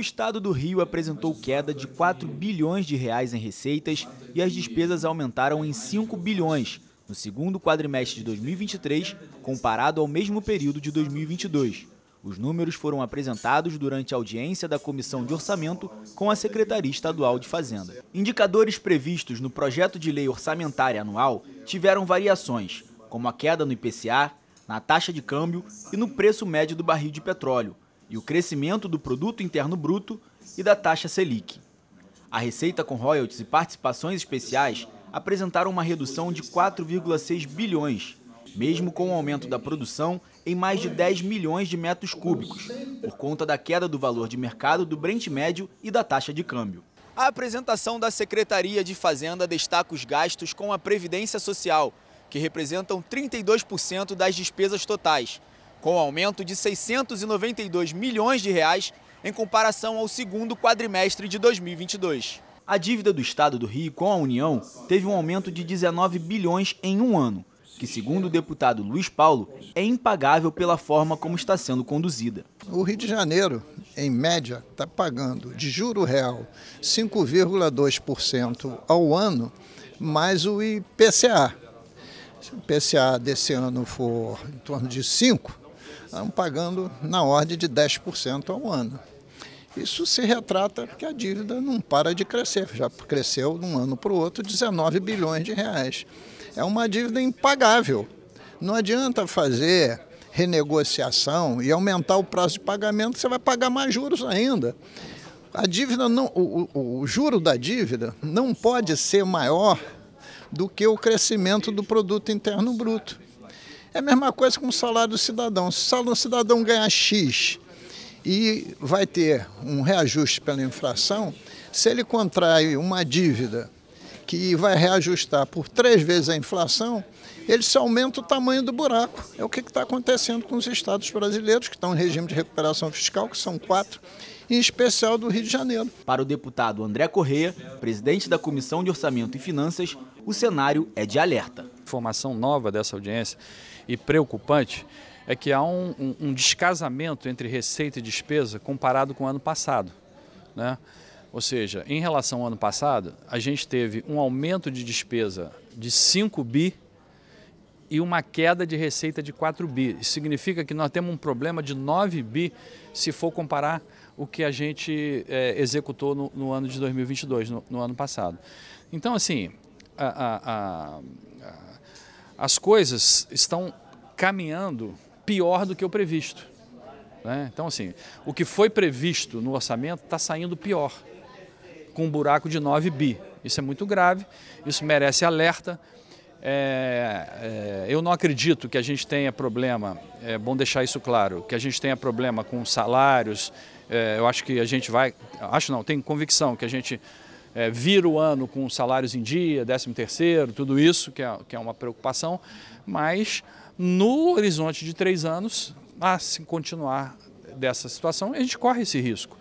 o estado do Rio apresentou queda de 4 bilhões de reais em receitas e as despesas aumentaram em 5 bilhões no segundo quadrimestre de 2023, comparado ao mesmo período de 2022. Os números foram apresentados durante a audiência da Comissão de Orçamento com a Secretaria Estadual de Fazenda. Indicadores previstos no projeto de lei orçamentária anual tiveram variações, como a queda no IPCA, na taxa de câmbio e no preço médio do barril de petróleo, e o crescimento do produto interno bruto e da taxa Selic. A receita com royalties e participações especiais apresentaram uma redução de 4,6 bilhões, mesmo com o aumento da produção em mais de 10 milhões de metros cúbicos, por conta da queda do valor de mercado do Brent médio e da taxa de câmbio. A apresentação da Secretaria de Fazenda destaca os gastos com a Previdência Social, que representam 32% das despesas totais, com aumento de 692 milhões de reais em comparação ao segundo quadrimestre de 2022. A dívida do Estado do Rio com a União teve um aumento de 19 bilhões em um ano, que, segundo o deputado Luiz Paulo, é impagável pela forma como está sendo conduzida. O Rio de Janeiro, em média, está pagando de juro real 5,2% ao ano, mais o IPCA. Se o IPCA desse ano for em torno de 5%, estamos pagando na ordem de 10% ao ano. Isso se retrata que a dívida não para de crescer, já cresceu de um ano para o outro 19 bilhões de reais. É uma dívida impagável. Não adianta fazer renegociação e aumentar o prazo de pagamento, você vai pagar mais juros ainda. A dívida não, o, o, o juro da dívida não pode ser maior do que o crescimento do produto interno bruto. É a mesma coisa com o salário do cidadão. Se o salário do cidadão ganhar X e vai ter um reajuste pela inflação, se ele contrai uma dívida que vai reajustar por três vezes a inflação, ele só aumenta o tamanho do buraco. É o que está acontecendo com os estados brasileiros que estão em regime de recuperação fiscal, que são quatro, em especial do Rio de Janeiro. Para o deputado André Correia, presidente da Comissão de Orçamento e Finanças, o cenário é de alerta informação nova dessa audiência e preocupante é que há um, um, um descasamento entre receita e despesa comparado com o ano passado. Né? Ou seja, em relação ao ano passado, a gente teve um aumento de despesa de 5 bi e uma queda de receita de 4 bi. Isso significa que nós temos um problema de 9 bi se for comparar o que a gente é, executou no, no, ano de 2022, no, no ano passado. Então, assim, a, a, a, as coisas estão caminhando pior do que o previsto. Né? Então, assim, o que foi previsto no orçamento está saindo pior, com um buraco de 9 bi. Isso é muito grave, isso merece alerta. É, é, eu não acredito que a gente tenha problema, é bom deixar isso claro, que a gente tenha problema com salários. É, eu acho que a gente vai, acho não, tenho convicção que a gente é, vir o ano com salários em dia, 13 terceiro, tudo isso, que é, que é uma preocupação, mas no horizonte de três anos, a se continuar dessa situação, a gente corre esse risco.